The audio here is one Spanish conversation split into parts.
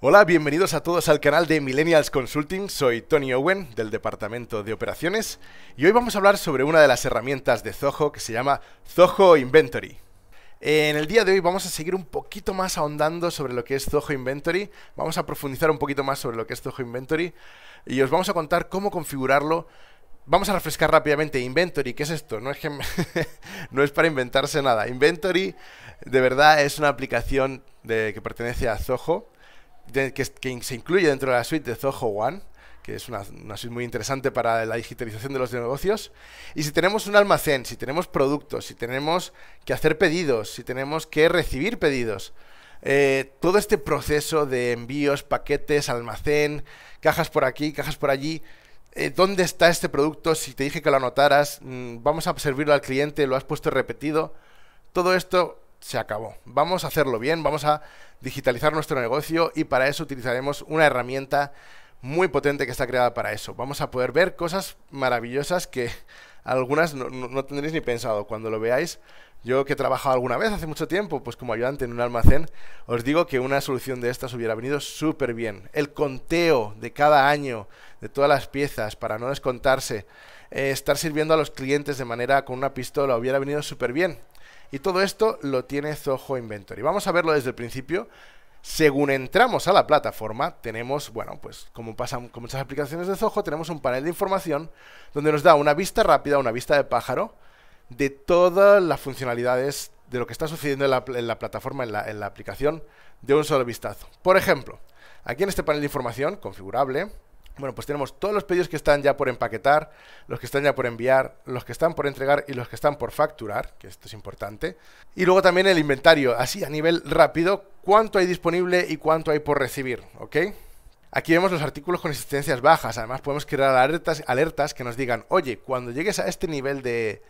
Hola, bienvenidos a todos al canal de Millennials Consulting. Soy Tony Owen del Departamento de Operaciones y hoy vamos a hablar sobre una de las herramientas de Zoho que se llama Zoho Inventory. En el día de hoy vamos a seguir un poquito más ahondando sobre lo que es Zoho Inventory, vamos a profundizar un poquito más sobre lo que es Zoho Inventory y os vamos a contar cómo configurarlo vamos a refrescar rápidamente. Inventory, ¿qué es esto? No es, no es para inventarse nada. Inventory, de verdad, es una aplicación que pertenece a Zoho que, se incluye dentro de la suite de Zoho One, que es una, suite muy interesante para la digitalización de los negocios. Y si tenemos un almacén, si tenemos productos, si tenemos que hacer pedidos, si tenemos que recibir pedidos, eh, todo este proceso de envíos, paquetes, almacén, cajas por aquí, cajas por allí, eh, ¿dónde está este producto? Si te dije que lo anotaras, mm, vamos a servirlo al cliente, lo has puesto repetido. Todo esto se acabó. Vamos a hacerlo bien, vamos a digitalizar nuestro negocio y para eso utilizaremos una herramienta muy potente que está creada para eso. Vamos a poder ver cosas maravillosas que algunas no, tendréis ni pensado. Cuando lo veáis, yo que he trabajado alguna vez hace mucho tiempo, pues como ayudante en un almacén, os digo que una solución de estas hubiera venido súper bien. El conteo de cada año, de todas las piezas, para no descontarse, eh, estar sirviendo a los clientes de manera con una pistola, hubiera venido súper bien. Y todo esto lo tiene Zoho Inventory. Vamos a verlo desde el principio. Según entramos a la plataforma, tenemos, bueno, pues como pasan con muchas aplicaciones de Zoho, tenemos un panel de información donde nos da una vista rápida, una vista de pájaro, de todas las funcionalidades de lo que está sucediendo en la, plataforma, en la aplicación, de un solo vistazo. Por ejemplo, aquí en este panel de información configurable, bueno, pues tenemos todos los pedidos que están ya por empaquetar, los que están ya por enviar, los que están por entregar y los que están por facturar, que esto es importante. Y luego también el inventario, así a nivel rápido, cuánto hay disponible y cuánto hay por recibir, ¿ok? Aquí vemos los artículos con existencias bajas, además podemos crear alertas, alertas que nos digan, oye, cuando llegues a este nivel de,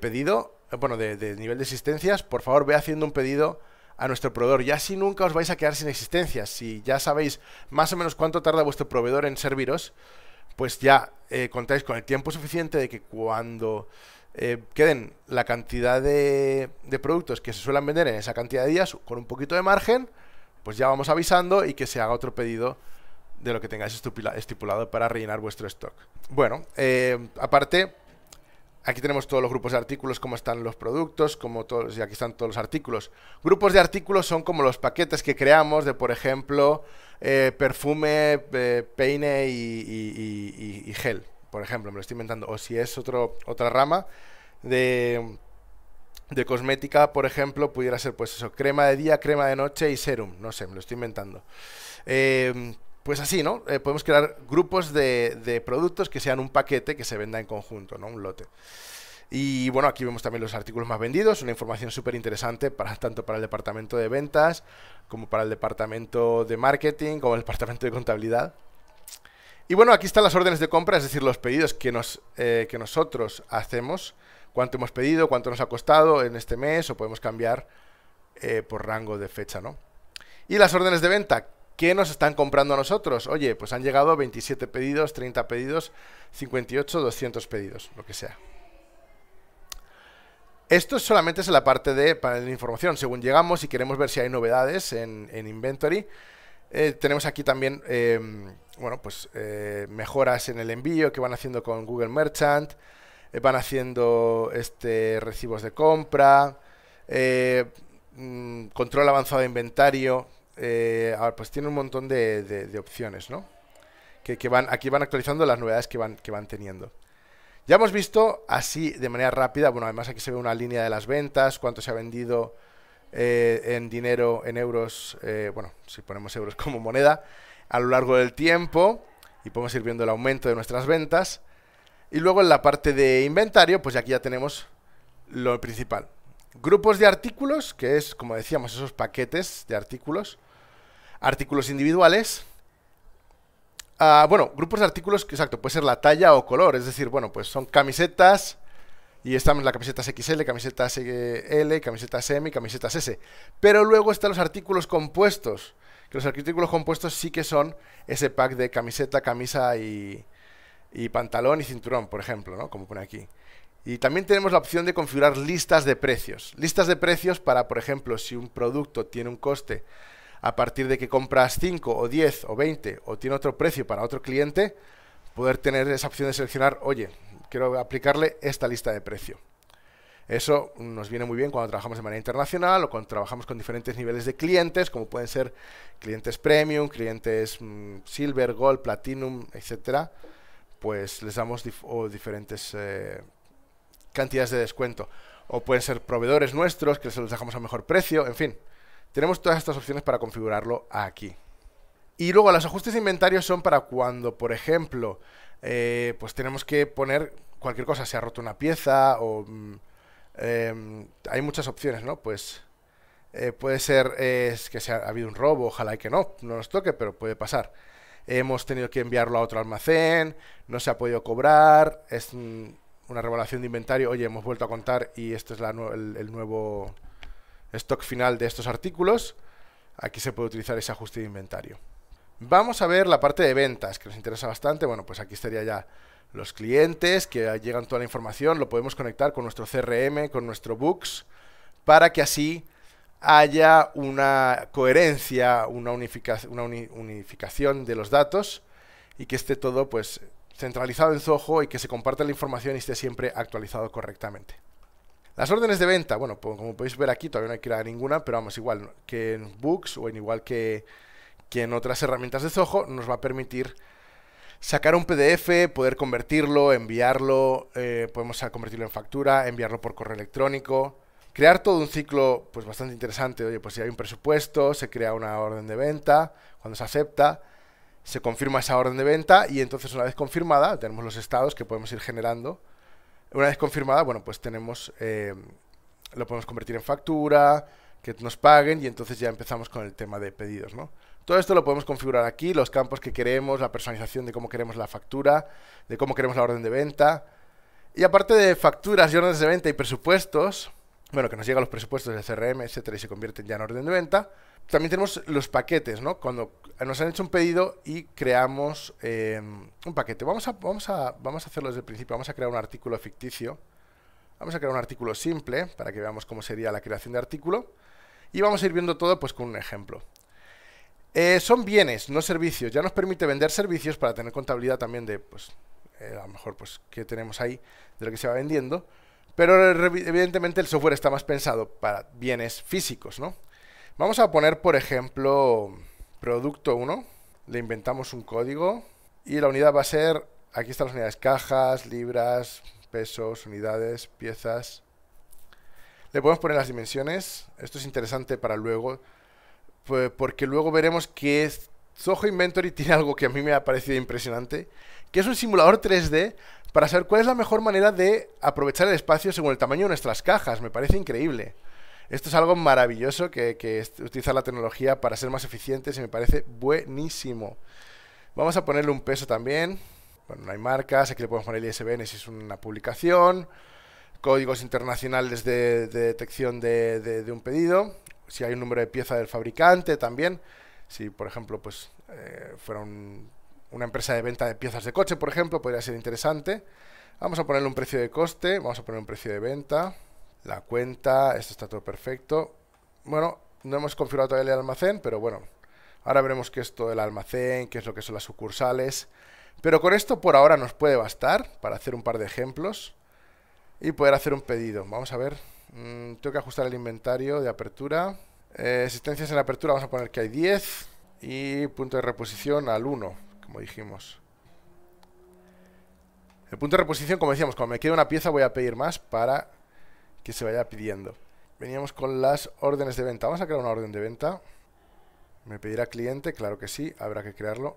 pedido, bueno, de, de nivel de existencias, por favor ve haciendo un pedido a nuestro proveedor. Y así nunca os vais a quedar sin existencia. Si ya sabéis más o menos cuánto tarda vuestro proveedor en serviros, pues ya eh, contáis con el tiempo suficiente de que cuando eh, queden la cantidad de, de, productos que se suelen vender en esa cantidad de días, con un poquito de margen, pues ya vamos avisando y que se haga otro pedido de lo que tengáis estipulado para rellenar vuestro stock. Bueno, eh, aparte Aquí tenemos todos los grupos de artículos, cómo están los productos, como todos, y aquí están todos los artículos. Grupos de artículos son como los paquetes que creamos de, por ejemplo, eh, perfume, eh, peine y, gel, por ejemplo, me lo estoy inventando. O si es otro, otra rama de, cosmética, por ejemplo, pudiera ser pues eso, crema de día, crema de noche y serum, no sé, me lo estoy inventando. Eh, pues así, ¿no? Eh, podemos crear grupos de, productos que sean un paquete que se venda en conjunto, ¿no? Un lote. Y bueno, aquí vemos también los artículos más vendidos, una información súper interesante para, tanto para el departamento de ventas como para el departamento de marketing como el departamento de contabilidad. Y bueno, aquí están las órdenes de compra, es decir, los pedidos que, nos, eh, que nosotros hacemos, cuánto hemos pedido, cuánto nos ha costado en este mes o podemos cambiar eh, por rango de fecha, ¿no? Y las órdenes de venta, ¿Qué nos están comprando a nosotros? Oye, pues han llegado 27 pedidos, 30 pedidos, 58, 200 pedidos, lo que sea. Esto solamente es la parte de panel de información. Según llegamos y queremos ver si hay novedades en, inventory, eh, tenemos aquí también eh, bueno, pues, eh, mejoras en el envío que van haciendo con Google Merchant, van haciendo este, recibos de compra, mm, control avanzado de inventario, eh, ah, pues tiene un montón de, opciones, ¿no? Que, van, aquí van actualizando las novedades que van, teniendo. Ya hemos visto así de manera rápida, bueno, además aquí se ve una línea de las ventas, cuánto se ha vendido eh, en dinero, en euros, eh, bueno, si ponemos euros como moneda, a lo largo del tiempo, y podemos ir viendo el aumento de nuestras ventas. Y luego en la parte de inventario, pues aquí ya tenemos lo principal. Grupos de artículos, que es, como decíamos, esos paquetes de artículos. Artículos individuales. Ah, bueno, grupos de artículos, exacto, puede ser la talla o color, es decir, bueno, pues son camisetas, y están las camisetas XL, camisetas L, camisetas M y camisetas S. Pero luego están los artículos compuestos, que los artículos compuestos sí que son ese pack de camiseta, camisa y, y pantalón y cinturón, por ejemplo, ¿no? Como pone aquí. Y también tenemos la opción de configurar listas de precios. Listas de precios para, por ejemplo, si un producto tiene un coste a partir de que compras 5 o 10 o 20 o tiene otro precio para otro cliente, poder tener esa opción de seleccionar, oye, quiero aplicarle esta lista de precio. Eso nos viene muy bien cuando trabajamos de manera internacional o cuando trabajamos con diferentes niveles de clientes, como pueden ser clientes premium, clientes mm, silver, gold, platinum, etcétera. Pues les damos diferentes eh, cantidades de descuento. O pueden ser proveedores nuestros que se los dejamos a mejor precio, en fin. Tenemos todas estas opciones para configurarlo aquí. Y luego los ajustes de inventario son para cuando, por ejemplo, eh, pues tenemos que poner cualquier cosa, se ha roto una pieza o... Mm, em, hay muchas opciones, ¿no? Pues eh, puede ser que se ha habido un robo, ojalá que no, no nos toque, pero puede pasar. Hemos tenido que enviarlo a otro almacén, no se ha podido cobrar, es mm, una revelación de inventario, oye, hemos vuelto a contar y este es el nuevo stock final de estos artículos, aquí se puede utilizar ese ajuste de inventario. Vamos a ver la parte de ventas, que nos interesa bastante. Bueno, pues aquí estaría ya los clientes, que llegan toda la información, lo podemos conectar con nuestro CRM, con nuestro Books, para que así haya una coherencia, una, unificación de los datos y que esté todo pues centralizado en Zoho y que se comparta la información y esté siempre actualizado correctamente. Las órdenes de venta, bueno, como podéis ver aquí, todavía no hay que ninguna, pero vamos, igual que en Books o en igual que, que en otras herramientas de Zoho, nos va a permitir sacar un PDF, poder convertirlo, enviarlo, eh, podemos convertirlo en factura, enviarlo por correo electrónico, crear todo un ciclo pues bastante interesante. Oye, pues si hay un presupuesto, se crea una orden de venta, cuando se acepta, se confirma esa orden de venta y entonces una vez confirmada tenemos los estados que podemos ir generando una vez confirmada, bueno, pues tenemos, eh, lo podemos convertir en factura, que nos paguen y entonces ya empezamos con el tema de pedidos, ¿no? Todo esto lo podemos configurar aquí, los campos que queremos, la personalización de cómo queremos la factura, de cómo queremos la orden de venta. Y aparte de facturas y órdenes de venta y presupuestos, bueno, que nos llegan los presupuestos del CRM, etc. y se convierten ya en orden de venta. También tenemos los paquetes, ¿no? Cuando eh, nos han hecho un pedido y creamos em, un paquete. Vamos a, vamos, a, vamos a hacerlo desde el principio, vamos a crear un artículo ficticio. Vamos a crear un artículo simple para que veamos cómo sería la creación de artículo. Y vamos a ir viendo todo pues, con un ejemplo. Eh, son bienes, no servicios. Ya nos permite vender servicios para tener contabilidad también de, pues, eh, a lo mejor, pues, qué tenemos ahí de lo que se va vendiendo. Pero evidentemente el software está más pensado para bienes físicos, ¿no? Vamos a poner, por ejemplo, producto 1. Le inventamos un código y la unidad va a ser, aquí están las unidades, cajas, libras, pesos, unidades, piezas. Le podemos poner las dimensiones. Esto es interesante para luego, pues, porque luego veremos que es Soho Inventory tiene algo que a mí me ha parecido impresionante, que es un simulador 3D para saber cuál es la mejor manera de aprovechar el espacio según el tamaño de nuestras cajas. Me parece increíble. Esto es algo maravilloso que, que utilizar la tecnología para ser más eficientes y me parece buenísimo. Vamos a ponerle un peso también. Bueno, no hay marcas. Aquí le podemos poner el ISBN si es una publicación. Códigos internacionales de, detección de, un pedido. Si hay un número de pieza del fabricante también. Si, por ejemplo, pues eh, fuera un una empresa de venta de piezas de coche, por ejemplo, podría ser interesante. Vamos a ponerle un precio de coste, vamos a poner un precio de venta, la cuenta, esto está todo perfecto. Bueno, no hemos configurado todavía el almacén, pero bueno, ahora veremos qué es todo el almacén, qué es lo que son las sucursales. Pero con esto por ahora nos puede bastar para hacer un par de ejemplos y poder hacer un pedido. Vamos a ver, mm, tengo que ajustar el inventario de apertura. Eh, existencias en apertura, vamos a poner que hay 10 y punto de reposición al 1 como dijimos. El punto de reposición, como decíamos, cuando me quede una pieza voy a pedir más para que se vaya pidiendo. Veníamos con las órdenes de venta. Vamos a crear una orden de venta. ¿Me pedirá cliente? Claro que sí, habrá que crearlo.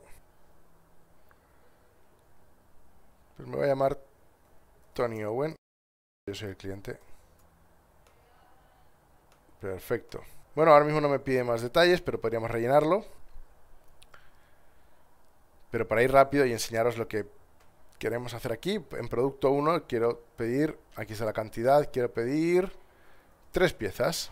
Pues me voy a llamar Tony Owen. Yo soy el cliente. Perfecto. Bueno, ahora mismo no me pide más detalles, pero podríamos rellenarlo. Pero para ir rápido y enseñaros lo que queremos hacer aquí, en producto 1 quiero pedir, aquí está la cantidad, quiero pedir tres piezas.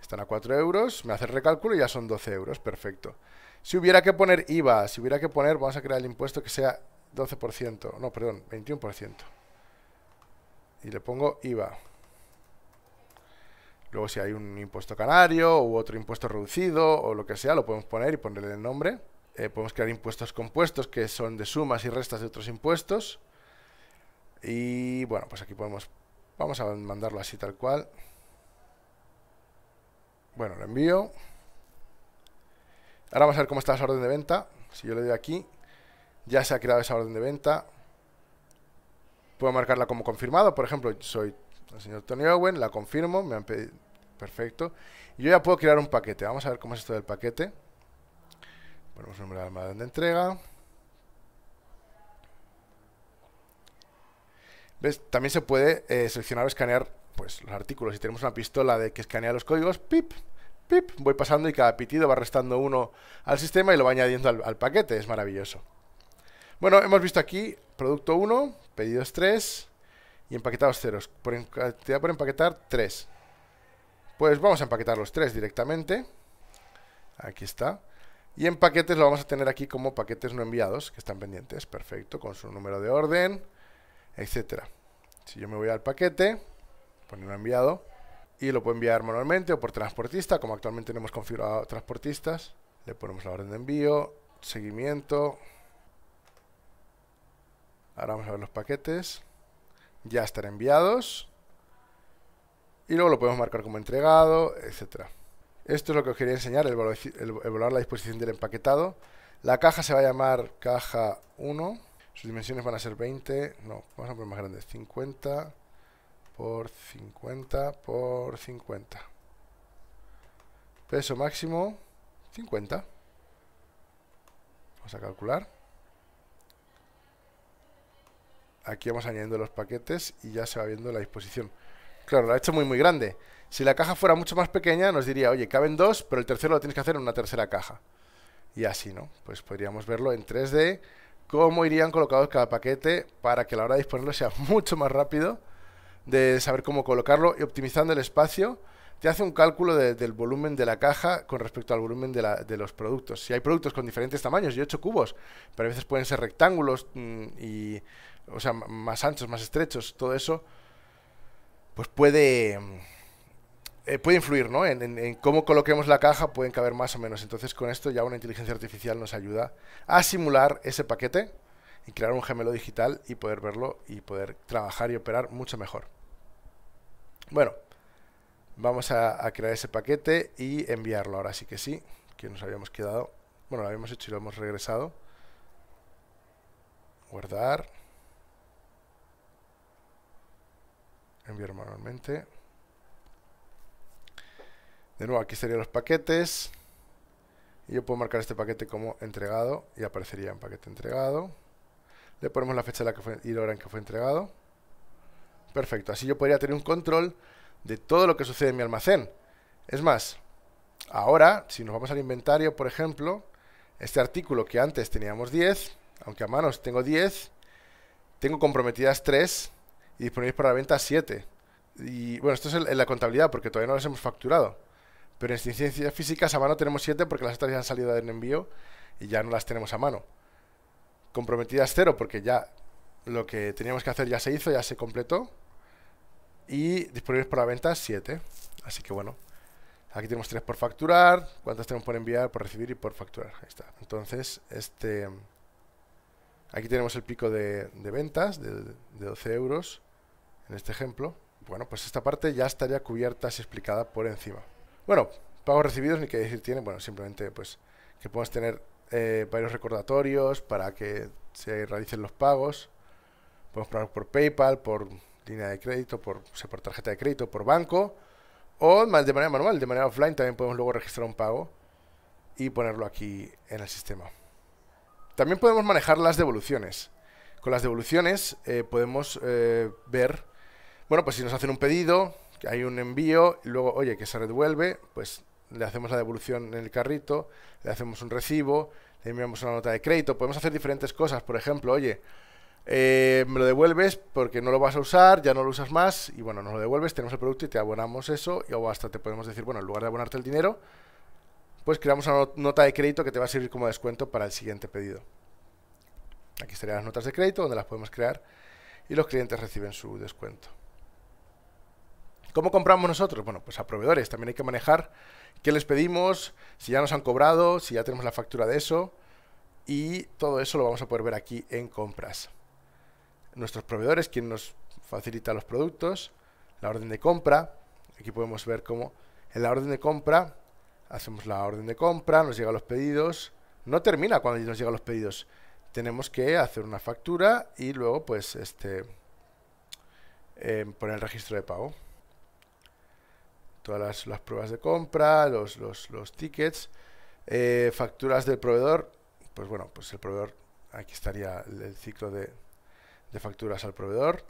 Están a 4 euros, me hace el recálculo y ya son 12 euros, perfecto. Si hubiera que poner IVA, si hubiera que poner, vamos a crear el impuesto que sea 12%, no, perdón, 21%. Y le pongo IVA. Luego si hay un impuesto canario u otro impuesto reducido o lo que sea, lo podemos poner y ponerle el nombre. Eh, podemos crear impuestos compuestos que son de sumas y restas de otros impuestos. Y bueno, pues aquí podemos, vamos a mandarlo así tal cual. Bueno, lo envío. Ahora vamos a ver cómo está esa orden de venta. Si yo le doy aquí, ya se ha creado esa orden de venta. Puedo marcarla como confirmado. Por ejemplo, soy el señor Tony Owen, la confirmo, me han pedido... Perfecto. Yo ya puedo crear un paquete. Vamos a ver cómo es esto del paquete. Ponemos el almacén de entrega. ¿Ves? También se puede eh, seleccionar o escanear pues, los artículos. Si tenemos una pistola de que escanea los códigos, pip, pip, voy pasando y cada pitido va restando uno al sistema y lo va añadiendo al, paquete. Es maravilloso. Bueno, hemos visto aquí producto 1, pedidos 3 y empaquetados 0. Por, por empaquetar 3. Pues vamos a empaquetar los 3 directamente. Aquí está. Y en paquetes lo vamos a tener aquí como paquetes no enviados, que están pendientes, perfecto, con su número de orden, etcétera. Si yo me voy al paquete, ponerlo enviado, y lo puedo enviar manualmente o por transportista, como actualmente tenemos configurado transportistas. Le ponemos la orden de envío, seguimiento. Ahora vamos a ver los paquetes. Ya estarán enviados. Y luego lo podemos marcar como entregado, etcétera. Esto es lo que os quería enseñar, evaluar la disposición del empaquetado. La caja se va a llamar caja 1. Sus dimensiones van a ser 20, no, vamos a poner más grandes, 50 por 50 por 50. Peso máximo 50. Vamos a calcular. Aquí vamos añadiendo los paquetes y ya se va viendo la disposición. Claro, lo ha hecho muy, muy grande. Si la caja fuera mucho más pequeña, nos diría, oye, caben dos, pero el tercero lo tienes que hacer en una tercera caja. Y así, ¿no? Pues podríamos verlo en 3D, cómo irían colocados cada paquete para que la hora de disponerlo sea mucho más rápido de saber cómo colocarlo y optimizando el espacio. Te hace un cálculo del volumen de la caja con respecto al volumen de, de, los productos. Si hay productos con diferentes tamaños, yo he hecho cubos, pero a veces pueden ser rectángulos mm, y, o sea, más anchos, más estrechos, todo eso pues puede, eh, puede influir, ¿no? En, cómo coloquemos la caja pueden caber más o menos. Entonces con esto ya una inteligencia artificial nos ayuda a simular ese paquete y crear un gemelo digital y poder verlo y poder trabajar y operar mucho mejor. Bueno, vamos a, a crear ese paquete y enviarlo ahora sí que sí, que nos habíamos quedado. Bueno, lo habíamos hecho y lo hemos regresado. Guardar. enviar manualmente. De nuevo, aquí estarían los paquetes. Y yo puedo marcar este paquete como entregado y aparecería en paquete entregado. Le ponemos la fecha la y la hora en que fue entregado. Perfecto, así yo podría tener un control de todo lo que sucede en mi almacén. Es más, ahora, si nos vamos al inventario, por ejemplo, este artículo que antes teníamos 10, aunque a manos tengo 10, tengo comprometidas 3 y disponibles para la venta 7. Y bueno, esto es en la contabilidad porque todavía no las hemos facturado. Pero en ciencias físicas a mano tenemos 7 porque las otras ya han salido del envío y ya no las tenemos a mano. Comprometidas 0 porque ya lo que teníamos que hacer ya se hizo, ya se completó. Y disponibles para la venta 7. Así que bueno, aquí tenemos 3 por facturar, cuántas tenemos por enviar, por recibir y por facturar. Ahí está. Entonces, este... Aquí tenemos el pico de, ventas de, de 12 euros en este ejemplo, bueno, pues esta parte ya estaría cubierta, ...si explicada por encima. Bueno, pagos recibidos, ni qué decir tiene, bueno, simplemente pues que podemos tener eh, varios recordatorios para que se realicen los pagos. Podemos pagar por PayPal, por línea de crédito, por, por tarjeta de crédito, por banco, o de manera manual, de manera offline también podemos luego registrar un pago y ponerlo aquí en el sistema. También podemos manejar las devoluciones. Con las devoluciones eh, podemos eh, ver bueno, pues si nos hacen un pedido, que hay un envío, y luego, oye, que se revuelve, pues le hacemos la devolución en el carrito, le hacemos un recibo, le enviamos una nota de crédito, podemos hacer diferentes cosas, por ejemplo, oye, eh, me lo devuelves porque no lo vas a usar, ya no lo usas más, y bueno, nos lo devuelves, tenemos el producto y te abonamos eso, y o hasta te podemos decir, bueno, en lugar de abonarte el dinero, pues creamos una nota de crédito que te va a servir como descuento para el siguiente pedido. Aquí estarían las notas de crédito donde las podemos crear y los clientes reciben su descuento. ¿Cómo compramos nosotros? Bueno, pues a proveedores también hay que manejar qué les pedimos, si ya nos han cobrado, si ya tenemos la factura de eso. Y todo eso lo vamos a poder ver aquí en compras. Nuestros proveedores, quien nos facilita los productos, la orden de compra. Aquí podemos ver cómo en la orden de compra hacemos la orden de compra, nos llegan los pedidos. No termina cuando nos llegan los pedidos. Tenemos que hacer una factura y luego, pues, este, em, poner el registro de pago todas las, pruebas de compra, los, tickets, eh, facturas del proveedor, pues bueno, pues el proveedor, aquí estaría el ciclo de, facturas al proveedor,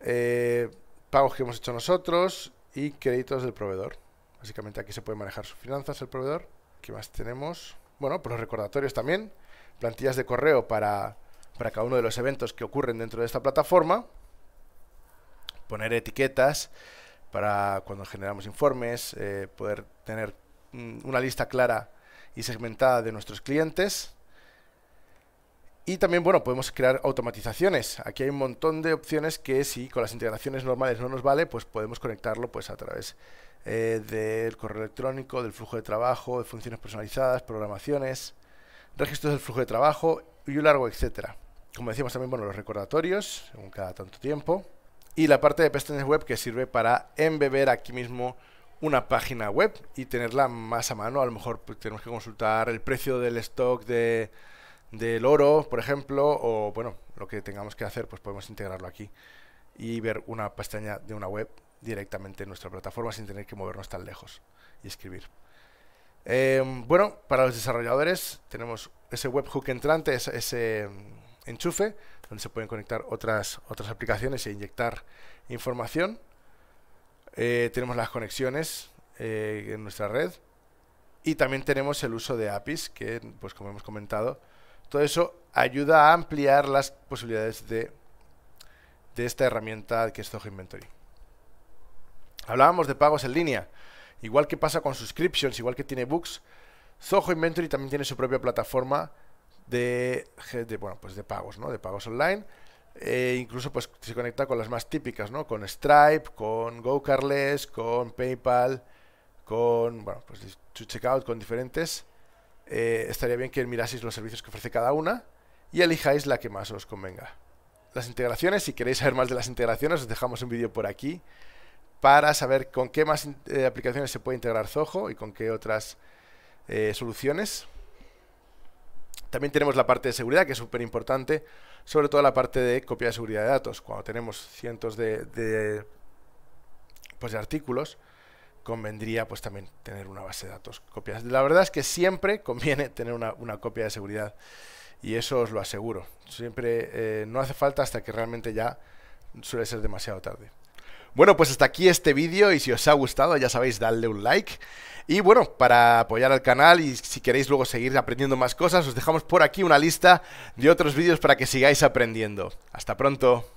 eh, pagos que hemos hecho nosotros y créditos del proveedor. Básicamente aquí se puede manejar sus finanzas el proveedor. ¿Qué más tenemos? Bueno, pues los recordatorios también, plantillas de correo para, para cada uno de los eventos que ocurren dentro de esta plataforma, poner etiquetas, para cuando generamos informes, eh, poder tener mm, una lista clara y segmentada de nuestros clientes. Y también, bueno, podemos crear automatizaciones. Aquí hay un montón de opciones que si con las integraciones normales no nos vale, pues podemos conectarlo pues, a través eh, del correo electrónico, del flujo de trabajo, de funciones personalizadas, programaciones, registros del flujo de trabajo y un largo etcétera. Como decíamos también, bueno, los recordatorios, según cada tanto tiempo y la parte de pestañas web que sirve para embeber aquí mismo una página web y tenerla más a mano. A lo mejor pues, tenemos que consultar el precio del stock de, del oro, por ejemplo, o bueno, lo que tengamos que hacer, pues podemos integrarlo aquí y ver una pestaña de una web directamente en nuestra plataforma sin tener que movernos tan lejos y escribir. Em, bueno, para los desarrolladores tenemos ese webhook entrante, ese enchufe, donde se pueden conectar otras, otras aplicaciones e inyectar información. Eh, tenemos las conexiones eh, en nuestra red y también tenemos el uso de APIs, que pues como hemos comentado, todo eso ayuda a ampliar las posibilidades de, de esta herramienta que es Zoho Inventory. Hablábamos de pagos en línea, igual que pasa con subscriptions, igual que tiene books, Zoho Inventory también tiene su propia plataforma de, bueno, pues de pagos, ¿no? De pagos online. E incluso pues se conecta con las más típicas, ¿no? Con Stripe, con GoCarless, con PayPal, con, bueno, pues checkout, con diferentes. Eh, estaría bien que miraseis los servicios que ofrece cada una y elijáis la que más os convenga. Las integraciones, si queréis saber más de las integraciones, os dejamos un vídeo por aquí para saber con qué más eh, aplicaciones se puede integrar Zoho y con qué otras soluciones. También tenemos la parte de seguridad, que es súper importante, sobre todo la parte de copia de seguridad de datos. Cuando tenemos cientos de, pues de artículos, convendría pues también tener una base de datos copias. La verdad es que siempre conviene tener una, copia de seguridad y eso os lo aseguro. Siempre eh, no hace falta hasta que realmente ya suele ser demasiado tarde. Bueno, pues hasta aquí este vídeo y si os ha gustado ya sabéis darle un like. Y bueno, para apoyar al canal y si queréis luego seguir aprendiendo más cosas, os dejamos por aquí una lista de otros vídeos para que sigáis aprendiendo. Hasta pronto.